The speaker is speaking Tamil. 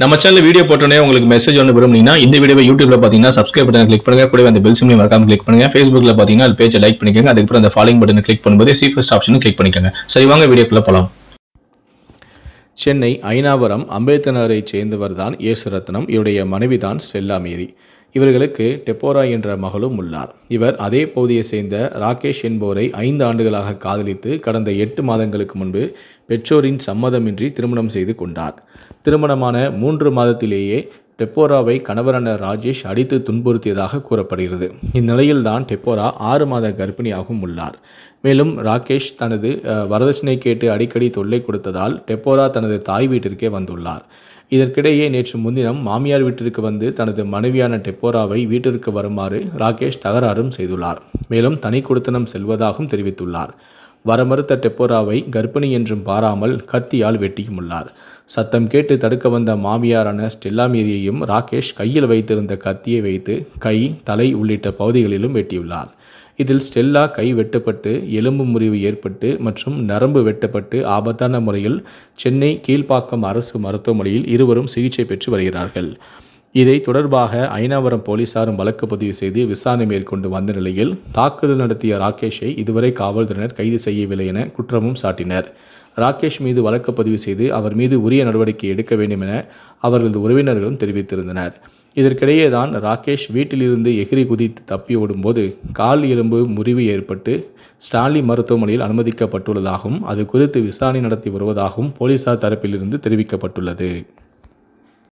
நம்ம சேனல் வீடியோ போட்டோன்னே உங்களுக்கு மெசேஜ் ஒன்று விரும்புனீங்கன்னா இந்த வீடியோ யூடியூப்ல பார்த்தீங்கன்னா சப்ஸ்கிரைப் பட்டன் கிளிக் பண்ணுங்க கூட அந்த பெல் சிம்லையும் மறக்காம கிளிக் பண்ணுங்க ஃபேஸ்புக்ல பார்த்தீங்கன்னா அது பேஜை லைக் பண்ணிக்கோங்க அதுக்கப்புறம் அந்த ஃபாலோயிங் பட்டன் கிளிக் பண்ணும்போது சி ஃபர்ஸ்ட் ஆப்ஷனும் கிளிக் பண்ணிக்கோங்க சரி வாங்க வீடியோக்குள்ள போகலாம் சென்னை ஐநாவரம் அம்பேத்கரை சேர்ந்தவர் தான் ரத்னம் இவருடைய மனைவிதான் செல்லாமேரி இவர்களுக்கு டெப்போரா என்ற மகளும் உள்ளார் இவர் அதே பகுதியை சேர்ந்த ராகேஷ் என்போரை ஐந்து ஆண்டுகளாக காதலித்து கடந்த எட்டு மாதங்களுக்கு முன்பு பெற்றோரின் சம்மதமின்றி திருமணம் செய்து கொண்டார் திருமணமான மூன்று மாதத்திலேயே டெப்போராவை கணவரான ராஜேஷ் அடித்து துன்புறுத்தியதாக கூறப்படுகிறது இந்நிலையில்தான் டெப்போரா ஆறு மாத கர்ப்பிணியாகவும் உள்ளார் மேலும் ராகேஷ் தனது வரதட்சணை கேட்டு அடிக்கடி தொல்லை கொடுத்ததால் டெப்போரா தனது தாய் வீட்டிற்கே வந்துள்ளார் இதற்கிடையே நேற்று முன்தினம் மாமியார் வீட்டிற்கு வந்து தனது மனைவியான டெப்போராவை வீட்டிற்கு வருமாறு ராகேஷ் தகராறும் செய்துள்ளார் மேலும் தனி கொடுத்தனம் செல்வதாகவும் தெரிவித்துள்ளார் வரமறுத்த டெப்போராவை கர்ப்பிணி என்றும் பாராமல் கத்தியால் வெட்டியுமுள்ளார் சத்தம் கேட்டு தடுக்க வந்த மாமியாரான ஸ்டெல்லா மீரியையும் ராகேஷ் கையில் வைத்திருந்த கத்தியை வைத்து கை தலை உள்ளிட்ட பகுதிகளிலும் வெட்டியுள்ளார் இதில் ஸ்டெல்லா கை வெட்டப்பட்டு எலும்பு முறிவு ஏற்பட்டு மற்றும் நரம்பு வெட்டப்பட்டு ஆபத்தான முறையில் சென்னை கீழ்ப்பாக்கம் அரசு மருத்துவமனையில் இருவரும் சிகிச்சை பெற்று வருகிறார்கள் இதை தொடர்பாக ஐநாவரம் போலீசாரும் வழக்கு பதிவு செய்து விசாரணை மேற்கொண்டு வந்த நிலையில் தாக்குதல் நடத்திய ராகேஷை இதுவரை காவல்துறையினர் கைது செய்யவில்லை என குற்றமும் சாட்டினர் ராகேஷ் மீது வழக்கு பதிவு செய்து அவர் மீது உரிய நடவடிக்கை எடுக்க வேண்டும் என அவர்களது உறவினர்களும் தெரிவித்திருந்தனர் இதற்கிடையே தான் ராகேஷ் வீட்டிலிருந்து எகிரி குதித்து தப்பி ஓடும்போது கால் எலும்பு முறிவு ஏற்பட்டு ஸ்டாலின் மருத்துவமனையில் அனுமதிக்கப்பட்டுள்ளதாகவும் அது குறித்து விசாரணை நடத்தி வருவதாகவும் போலீசார் தரப்பிலிருந்து தெரிவிக்கப்பட்டுள்ளது